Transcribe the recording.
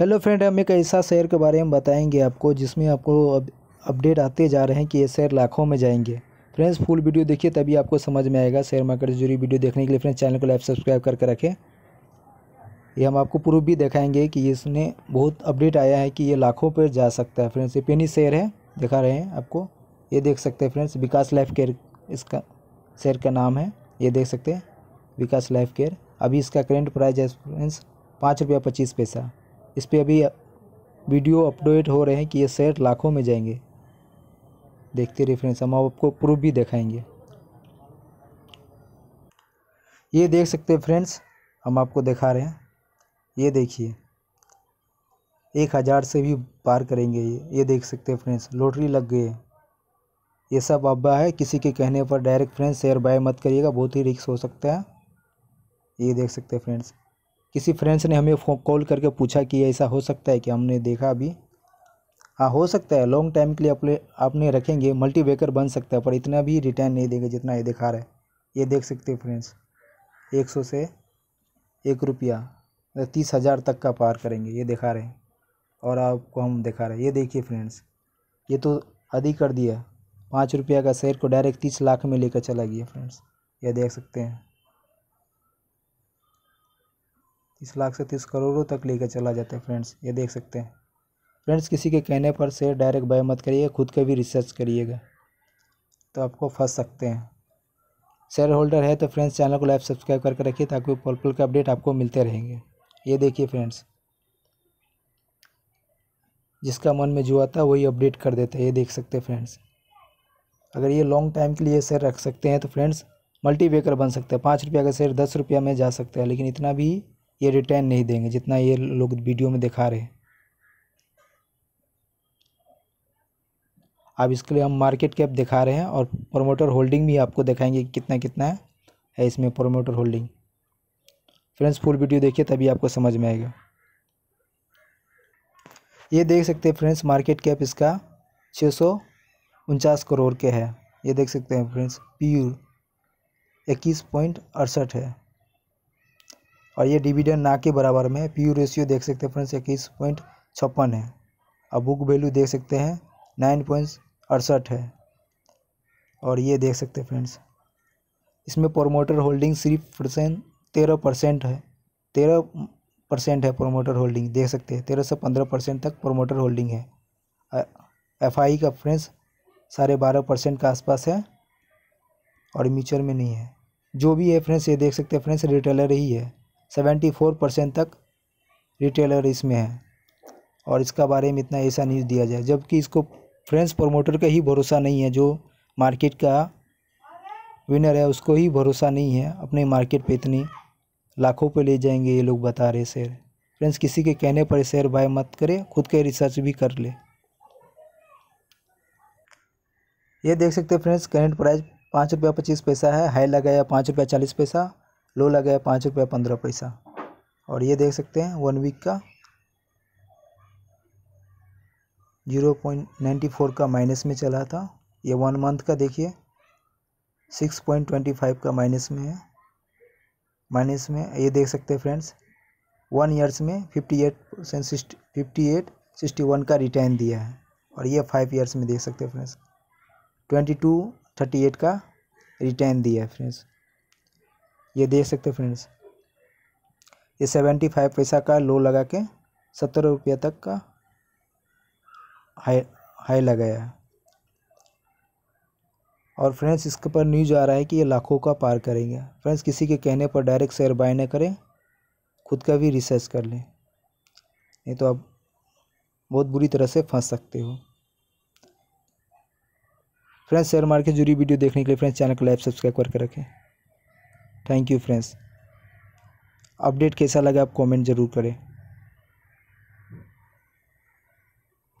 hello friend हम एक ऐसा शेयर के बारे में बताएंगे आपको जिसमें आपको अपडेट आते जा रहे हैं कि ये शेयर लाखों में जाएंगे फ्रेंड्स फुल वीडियो देखिए तभी आपको समझ में आएगा शेयर मार्केट से जुड़ी वीडियो देखने के लिए फ्रेंड्स चैनल को लाइव सब्सक्राइब करके रखें ये हम आपको प्रूफ भी दिखाएंगे कि इसने बहुत अपडेट आया है कि ये लाखों पर जा सकता है फ्रेंड्स ये पेनी शेयर है दिखा रहे हैं आपको ये देख सकते हैं फ्रेंड्स विकास लाइफ केयर इसका शेयर का नाम है ये देख सकते हैं विकास लाइफ केयर अभी इसका करेंट प्राइस है फ्रेंड्स पाँच रुपया पच्चीस पैसा इस पर अभी वीडियो अपडेट हो रहे हैं कि ये शेयर लाखों में जाएंगे देखते रहिए फ्रेंड्स हम आपको प्रूफ भी दिखाएंगे ये देख सकते हैं फ्रेंड्स हम आपको दिखा रहे हैं ये देखिए एक हज़ार से भी पार करेंगे ये ये देख सकते हैं फ्रेंड्स लॉटरी लग गई है ये सब अब्बा है किसी के कहने पर डायरेक्ट फ्रेंड्स शेयर बाय मत करिएगा बहुत ही रिक्स हो सकता है ये देख सकते हैं फ्रेंड्स किसी फ्रेंड्स ने हमें कॉल करके पूछा कि ऐसा हो सकता है कि हमने देखा अभी हाँ हो सकता है लॉन्ग टाइम के लिए अपने आपने रखेंगे मल्टी बेकर बन सकता है पर इतना भी रिटर्न नहीं देंगे जितना ये दिखा रहे ये देख सकते हैं फ्रेंड्स एक सौ से एक रुपया तीस हज़ार तक का पार करेंगे ये दिखा रहे हैं और आपको हम दिखा रहे हैं ये देखिए फ्रेंड्स ये तो अधिक कर दिया पाँच रुपया का शेयर को डायरेक्ट तीस लाख में लेकर चला गया फ्रेंड्स ये देख सकते हैं तीस लाख से तीस करोड़ों तक लेकर चला जाता है फ्रेंड्स ये देख सकते हैं फ्रेंड्स किसी के कहने पर शेयर डायरेक्ट बाय मत करिएगा खुद का भी रिसर्च करिएगा तो आपको फंस सकते हैं शेयर होल्डर है तो फ्रेंड्स चैनल को लाइव सब्सक्राइब करके रखिए ताकि पल पल के अपडेट आपको मिलते रहेंगे ये देखिए फ्रेंड्स जिसका मन में जो आता है वही अपडेट कर देते हैं ये देख सकते हैं फ्रेंड्स अगर ये लॉन्ग टाइम के लिए शेयर रख सकते हैं तो फ्रेंड्स मल्टी बन सकते हैं पाँच रुपये का शेयर दस रुपये में जा सकता है लेकिन इतना भी ये रिटर्न नहीं देंगे जितना ये लोग वीडियो में दिखा रहे हैं अब इसके लिए हम मार्केट कैप दिखा रहे हैं और प्रोमोटर होल्डिंग भी आपको दिखाएंगे कि कितना कितना है, है इसमें promoter holding friends full video देखिए तभी आपको समझ में आएगा ये देख सकते हैं फ्रेंड्स मार्केट कैप इसका छः सौ उनचास करोड़ के है ये देख सकते हैं फ्रेंड्स यू इक्कीस पॉइंट अड़सठ है और ये डिविडेंड ना के बराबर में पी रेशियो देख सकते हैं फ्रेंड्स इक्कीस पॉइंट छप्पन है और बुक वैल्यू देख सकते हैं नाइन पॉइंट अड़सठ है और ये देख सकते हैं फ्रेंड्स इसमें प्रोमोटर होल्डिंग सिर्फ परसेंट तेरह परसेंट है तेरह परसेंट है प्रोमोटर होल्डिंग देख सकते हैं तेरह से पंद्रह परसेंट तक प्रोमोटर होल्डिंग है एफ आई का फ्रेंड्स साढ़े बारह परसेंट के आसपास है और म्यूचर में नहीं है जो भी है फ्रेंड्स ये देख सकते हैं फ्रेंड्स रिटेलर ही है सेवेंटी फोर परसेंट तक रिटेलर इसमें है और इसका बारे में इतना ऐसा न्यूज़ दिया जाए जबकि इसको फ्रेंड्स प्रमोटर का ही भरोसा नहीं है जो मार्केट का विनर है उसको ही भरोसा नहीं है अपने मार्केट पे इतनी लाखों पे ले जाएंगे ये लोग बता रहे शेयर फ्रेंड्स किसी के कहने पर शेयर बाय मत करें खुद के रिसर्च भी कर ले ये देख सकते हैं फ्रेंड्स करेंट प्राइस पाँच रुपया पच्चीस पैसा है हाई लगाया पाँच रुपया चालीस पैसा लो लगा है पाँच रुपया पंद्रह पैसा और ये देख सकते हैं वन वीक का जीरो पॉइंट नाइन्टी फोर का माइनस में चला था ये वन मंथ का देखिए सिक्स पॉइंट ट्वेंटी फाइव का माइनस में है माइनस में ये देख सकते हैं फ्रेंड्स वन ईयर्स में fifty eight percent sixty fifty eight sixty one का रिटर्न दिया है और ये फाइव ईयर्स में देख सकते हैं friends twenty two thirty eight का रिटर्न दिया है फ्रेंड्स ये देख सकते फ्रेंड्स ये सेवेंटी फाइव पैसा का लो लगा के सत्तर रुपये तक का हाई हाई लगाया है और फ्रेंड्स इसके पर न्यूज आ रहा है कि ये लाखों का पार करेंगे फ्रेंड्स किसी के कहने पर डायरेक्ट शेयर बाय ना करें खुद का भी रिसर्च कर लें नहीं तो आप बहुत बुरी तरह से फंस सकते हो फ्रेंड्स शेयर मार्केट जुड़ी वीडियो देखने के लिए फ्रेंड्स चैनल को लाइव सब्सक्राइब करके रखें थैंक यू फ्रेंड्स अपडेट कैसा लगा आप कमेंट ज़रूर करें